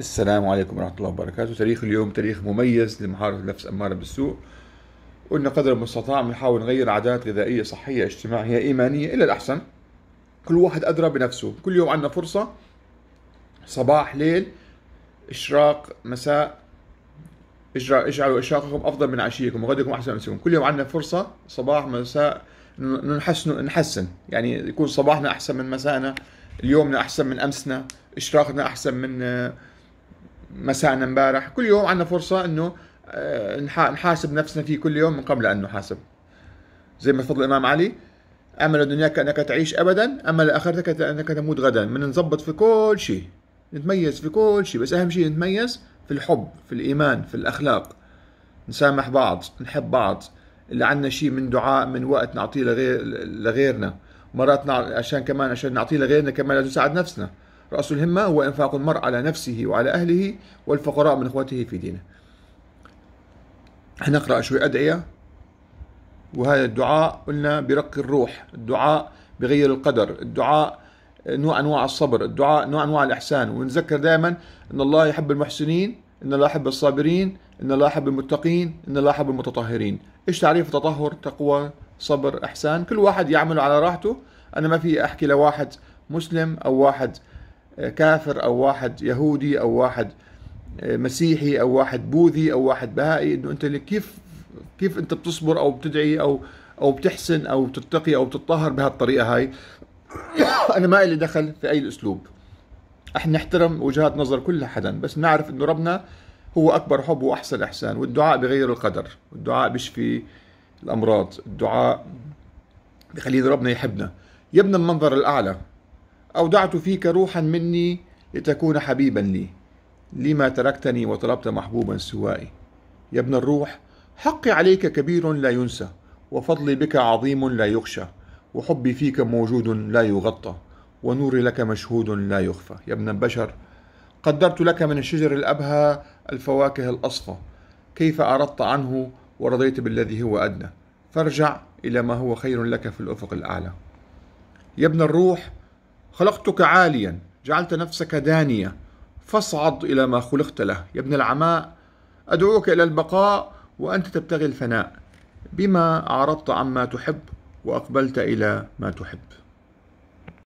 السلام عليكم ورحمة الله وبركاته تاريخ اليوم تاريخ مميز لمحاربة النفس أمارة بالسوء قلنا قدر المستطاع بنحاول نغير عادات غذائية صحية اجتماعية إيمانية إلى الأحسن كل واحد أدرى بنفسه كل يوم عندنا فرصة صباح ليل إشراق مساء اجعلوا إشراقكم أفضل من عشيكم وغدكم أحسن من أمسكم كل يوم عندنا فرصة صباح مساء نحسن نحسن يعني يكون صباحنا أحسن من مساءنا اليومنا أحسن من أمسنا إشراقنا أحسن من مساءنا امبارح كل يوم عندنا فرصه انه آه، نحاسب نفسنا فيه كل يوم من قبل ان نحاسب زي ما فضل الامام علي امل الدنيا كانك تعيش ابدا اما لاخرتك انك تموت غدا من نظبط في كل شيء نتميز في كل شيء بس اهم شيء نتميز في الحب في الايمان في الاخلاق نسامح بعض نحب بعض اللي عندنا شيء من دعاء من وقت نعطيه لغير لغيرنا مرات نع... عشان كمان عشان نعطيه لغيرنا كمان لازم نساعد نفسنا رأس الهمة هو إنفاق المرء على نفسه وعلى أهله والفقراء من إخوته في دينه هنقرأ شوي أدعية وهذا الدعاء قلنا برق الروح الدعاء بغير القدر الدعاء نوع أنواع الصبر الدعاء نوع أنواع الإحسان ونذكر دائما أن الله يحب المحسنين إن الله يحب الصابرين إن الله يحب المتقين إن الله يحب المتطهرين إيش تعريف التطهر تقوى صبر إحسان كل واحد يعمل على راحته أنا ما في أحكي لواحد مسلم أو واحد كافر او واحد يهودي او واحد آه، مسيحي او واحد بوذي او واحد بهائي انه انت كيف كيف انت بتصبر او بتدعي او او بتحسن او بتتقي او بتطهر بهالطريقه هاي انا ما لي دخل في اي اسلوب احنا نحترم وجهات نظر كل حدا بس نعرف انه ربنا هو اكبر حب واحسن احسان والدعاء بغير القدر الدعاء بيشفي الامراض الدعاء بخلي ربنا يحبنا يبنى المنظر الاعلى أودعت فيك روحا مني لتكون حبيبا لي لما تركتني وطلبت محبوبا سوائي يا ابن الروح حقي عليك كبير لا ينسى وفضلي بك عظيم لا يخشى وحبي فيك موجود لا يغطى ونوري لك مشهود لا يخفى يا ابن البشر قدرت لك من الشجر الأبهى الفواكه الأصفى كيف أردت عنه ورضيت بالذي هو أدنى فارجع إلى ما هو خير لك في الأفق الأعلى يا ابن الروح خلقتك عاليا جعلت نفسك دانية فاصعد إلى ما خلقت له يا ابن العماء أدعوك إلى البقاء وأنت تبتغي الفناء بما أعرضت عما تحب وأقبلت إلى ما تحب